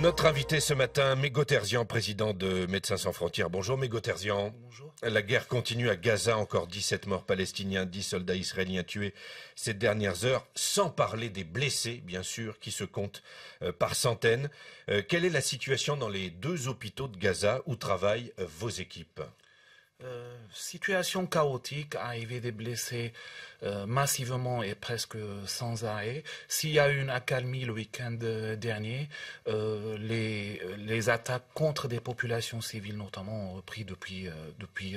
Notre invité ce matin, Mégoterzian, président de Médecins sans frontières. Bonjour Mégoterzian. Bonjour. La guerre continue à Gaza, encore 17 morts palestiniens, 10 soldats israéliens tués ces dernières heures, sans parler des blessés, bien sûr, qui se comptent euh, par centaines. Euh, quelle est la situation dans les deux hôpitaux de Gaza où travaillent euh, vos équipes euh, situation chaotique, arrivée des blessés euh, massivement et presque sans arrêt. S'il y a eu une accalmie le week-end euh, dernier, les, les, attaques contre des populations civiles notamment ont repris depuis, depuis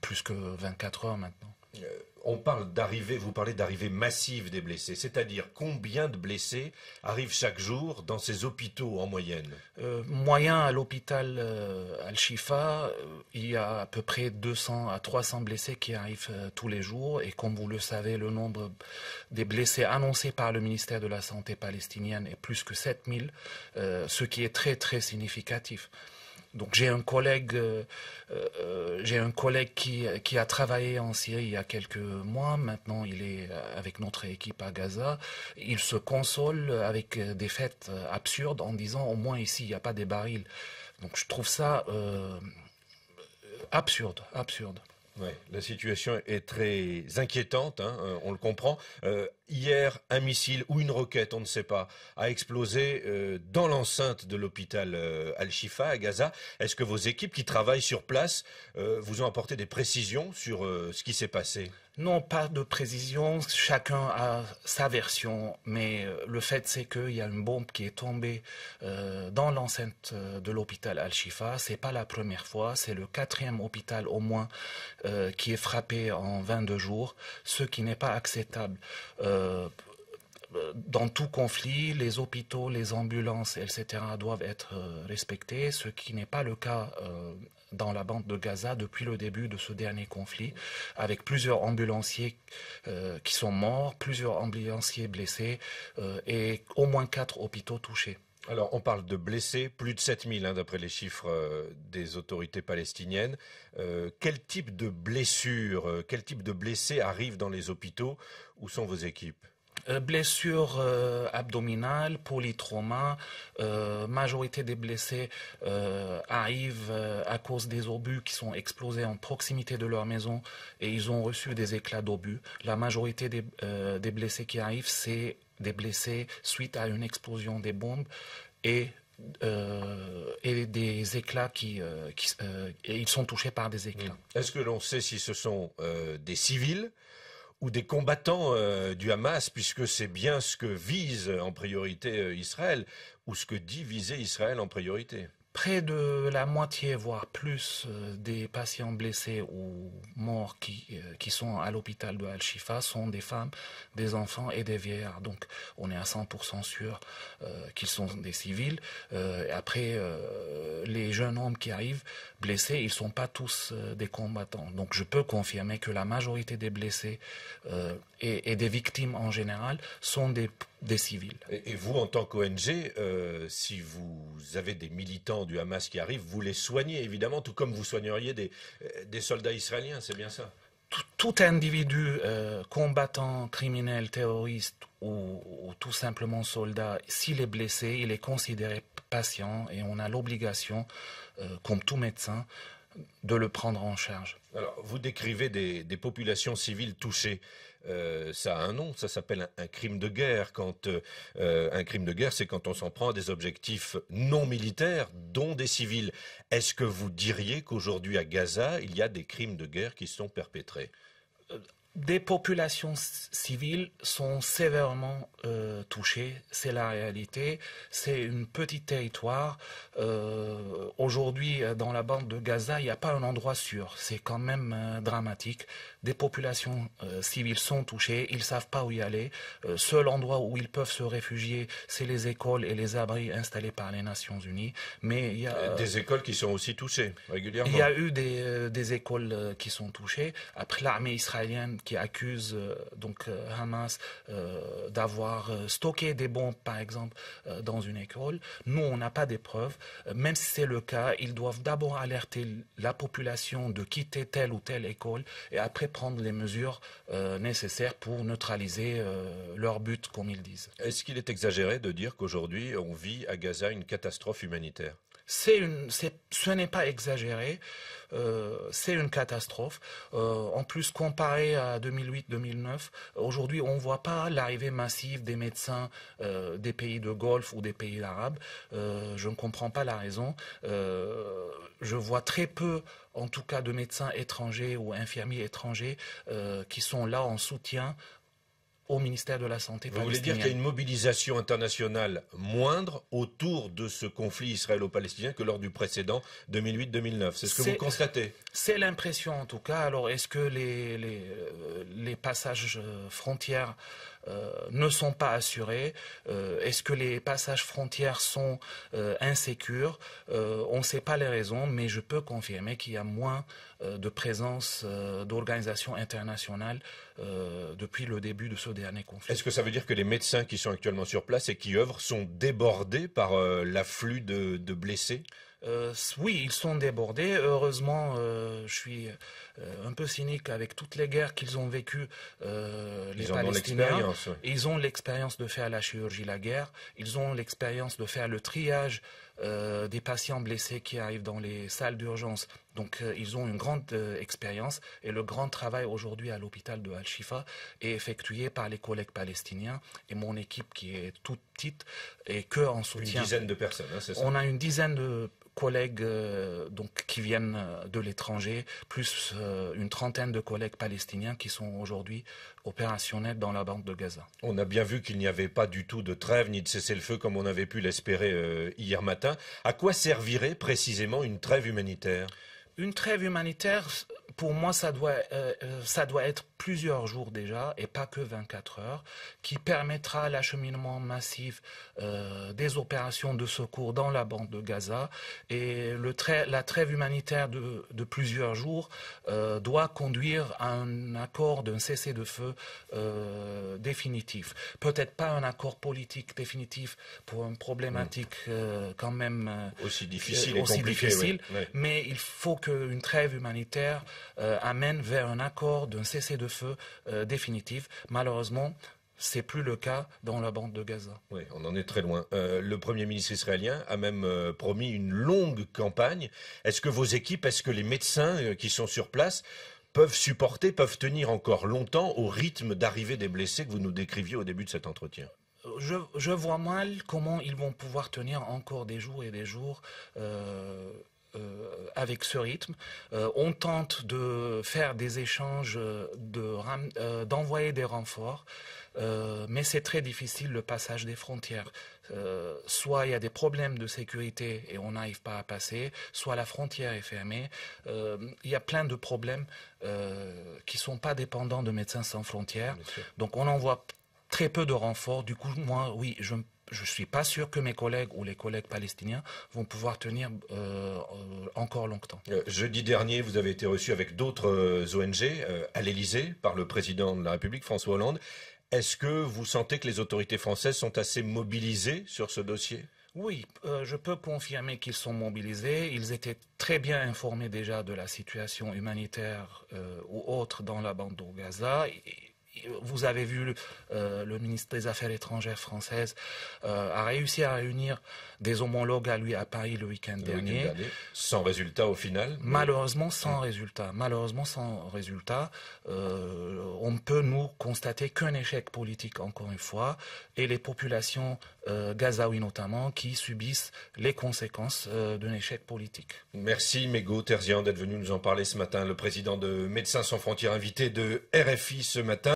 plus que 24 heures maintenant. Euh, on parle d'arrivée, vous parlez d'arrivée massive des blessés, c'est-à-dire combien de blessés arrivent chaque jour dans ces hôpitaux en moyenne euh, Moyen à l'hôpital euh, Al-Shifa, il y a à peu près 200 à 300 blessés qui arrivent tous les jours et comme vous le savez, le nombre des blessés annoncés par le ministère de la Santé palestinienne est plus que 7000, ce qui est très très significatif. Donc j'ai un collègue, euh, euh, j'ai un collègue qui, a travaillé en Syrie il y a quelques mois. Maintenant, il est euh, avec notre équipe à Gaza. Il se console avec des fêtes absurdes en disant au moins ici il n'y a pas des barils. Donc je trouve ça absurde, absurde la situation est très inquiétante, hein, euh, on le comprend. Euh, hier, un missile ou une roquette, on ne sait pas, a explosé euh, dans l'enceinte de l'hôpital Al-Shifa à Gaza. Est-ce que vos équipes qui travaillent sur place vous ont apporté des précisions sur ce qui s'est passé non, pas de précision. Chacun a sa version. Mais euh, le fait, c'est qu'il y a une bombe qui est tombée euh, dans l'enceinte euh, de l'hôpital Al-Shifa. C'est pas la première fois. C'est le quatrième hôpital au moins qui est frappé en 22 jours, ce qui n'est pas acceptable. Euh, dans tout conflit, les hôpitaux, les ambulances, etc. doivent être euh, respectés, ce qui n'est pas le cas euh, dans la bande de Gaza depuis le début de ce dernier conflit, avec plusieurs ambulanciers qui sont morts, plusieurs ambulanciers blessés et au moins quatre hôpitaux touchés. Alors on parle de blessés, plus de 7000 hein, d'après les chiffres des autorités palestiniennes. quel type de blessures, quel type de blessés arrivent dans les hôpitaux Où sont vos équipes euh, blessures euh, abdominales, polytrauma. Euh, majorité des blessés arrivent à cause des obus qui sont explosés en proximité de leur maison et ils ont reçu des éclats d'obus. La majorité des, blessés qui arrivent, c'est des blessés suite à une explosion des bombes et, et des éclats qui, et ils sont touchés par des éclats. Est-ce que l'on sait si ce sont des civils ou des combattants euh, du Hamas, puisque c'est bien ce que vise en priorité euh, Israël, ou ce que dit viser Israël en priorité. Près de la moitié, voire plus, euh, des patients blessés ou morts euh, qui, sont à l'hôpital de Al-Shifa sont des femmes, des enfants et des vieillards. Donc on est à 100% sûr euh, qu'ils sont des civils. après, les jeunes hommes qui arrivent blessés, ils ne sont pas tous des combattants. Donc je peux confirmer que la majorité des blessés et, et des victimes en général sont des des civils. Et, vous, en tant qu'ONG, euh, si vous avez des militants du Hamas qui arrivent, vous les soignez évidemment, tout comme vous soigneriez des, euh, soldats israéliens, c'est bien ça tout, individu euh, combattant, criminel, terroriste ou, tout simplement soldat, s'il est blessé, il est considéré patient et on a l'obligation, comme tout médecin, de le prendre en charge. Alors, vous décrivez des, populations civiles touchées. Euh, ça a un nom, ça s'appelle un, crime de guerre. Quand euh, euh, un crime de guerre, c'est quand on s'en prend à des objectifs non militaires, dont des civils. Est-ce que vous diriez qu'aujourd'hui à Gaza, il y a des crimes de guerre qui sont perpétrés des populations civiles sont sévèrement euh, touchées, c'est la réalité. C'est un petit territoire. Euh, aujourd'hui, euh, dans la bande de Gaza, il n'y a pas un endroit sûr. C'est quand même dramatique. Des populations civiles sont touchées, ils ne savent pas où y aller. seul endroit où ils peuvent se réfugier, c'est les écoles et les abris installés par les Nations Unies. Mais il y a des écoles qui sont aussi touchées régulièrement. Il y a eu des, des écoles qui sont touchées. Après, l'armée israélienne qui accusent euh, donc euh, Hamas euh, d'avoir stocké des bombes, par exemple, dans une école. Nous, on n'a pas des preuves. Même si c'est le cas, ils doivent d'abord alerter la population de quitter telle ou telle école et après prendre les mesures nécessaires pour neutraliser leur but, comme ils disent. Est-ce qu'il est exagéré de dire qu'aujourd'hui, on vit à Gaza une catastrophe humanitaire c'est une, ce n'est pas exagéré. Euh, c'est une catastrophe. Euh, en plus, comparé à 2008-2009, aujourd'hui, on ne voit pas l'arrivée massive des médecins euh, des pays de Golfe ou des pays arabes. je ne comprends pas la raison. je vois très peu, en tout cas, de médecins étrangers ou infirmiers étrangers qui sont là en soutien au ministère de la Santé. Vous voulez dire qu'il y a une mobilisation internationale moindre autour de ce conflit israélo-palestinien que lors du précédent 2008-2009 C'est ce que vous constatez C'est l'impression en tout cas. Alors est-ce que les, les euh, passages euh, frontières euh, ne sont pas assurés euh, Est-ce que les passages frontières sont euh, insécures On ne sait pas les raisons, mais je peux confirmer qu'il y a moins de présence d'organisations internationales depuis le début de ce dernier conflit. Est-ce que ça veut dire que les médecins qui sont actuellement sur place et qui œuvrent sont débordés par l'afflux de, de blessés euh, oui, ils sont débordés. Heureusement, euh, je suis euh, un peu cynique avec toutes les guerres qu'ils ont vécues, les ils Palestiniens. Ont Ils ont l'expérience de faire la chirurgie, la guerre. Ils ont l'expérience de faire le triage des patients blessés qui arrivent dans les salles d'urgence. Donc ils ont une grande expérience et le grand travail aujourd'hui à l'hôpital de Al-Shifa est effectué par les collègues palestiniens et mon équipe qui est toute petite et que en soutien. Une dizaine de personnes, hein, c'est ça On a une dizaine de collègues euh, donc, qui viennent euh, de l'étranger, plus euh, une trentaine de collègues palestiniens qui sont aujourd'hui opérationnels dans la bande de Gaza. On a bien vu qu'il n'y avait pas du tout de trêve ni de cessez-le-feu comme on avait pu l'espérer hier matin. À quoi servirait précisément une trêve humanitaire Une trêve humanitaire pour moi, euh, euh, ça doit, être plusieurs jours déjà, et pas que 24 heures, qui permettra l'acheminement massif euh, des opérations de secours dans la bande de Gaza. Et la trêve humanitaire de, plusieurs jours doit conduire à un accord d'un cessez de feu définitif. Peut-être pas un accord politique définitif pour une problématique mm. quand même aussi difficile, aussi difficile mais il faut qu'une trêve humanitaire euh, amène vers un accord d'un cessez-le-feu euh, définitif. Malheureusement, c'est plus le cas dans la bande de Gaza. Oui, on en est très loin. Euh, le Premier ministre israélien a même promis une longue campagne. Est-ce que vos équipes, est-ce que les médecins qui sont sur place peuvent supporter, peuvent tenir encore longtemps au rythme d'arrivée des blessés que vous nous décriviez au début de cet entretien je vois mal comment ils vont pouvoir tenir encore des jours et des jours. Euh, avec ce rythme. Euh, on tente de faire des échanges, euh, de d'envoyer des renforts, mais c'est très difficile le passage des frontières. soit il y a des problèmes de sécurité et on n'arrive pas à passer, soit la frontière est fermée. il y a plein de problèmes qui ne sont pas dépendants de Médecins sans frontières. Donc on envoie très peu de renforts. Du coup, moi, oui, je je suis pas sûr que mes collègues ou les collègues palestiniens vont pouvoir tenir euh, euh, encore longtemps. Euh, jeudi dernier, vous avez été reçu avec d'autres ONG à l'Élysée par le président de la République, François Hollande. Est-ce que vous sentez que les autorités françaises sont assez mobilisées sur ce dossier oui, je peux confirmer qu'ils sont mobilisés. Ils étaient très bien informés déjà de la situation humanitaire ou autre dans la bande de Gaza vous avez vu euh, le ministre des Affaires étrangères française euh, a réussi à réunir des homologues à lui à Paris le week-end dernier. Sans résultat au final Malheureusement sans résultat. Malheureusement sans résultat. Euh, on peut nous constater qu'un échec politique encore une fois et les populations gazaouis notamment qui subissent les conséquences d'un échec politique. Merci Mégo Terzian d'être venu nous en parler ce matin. Le président de Médecins sans frontières invité de RFI ce matin.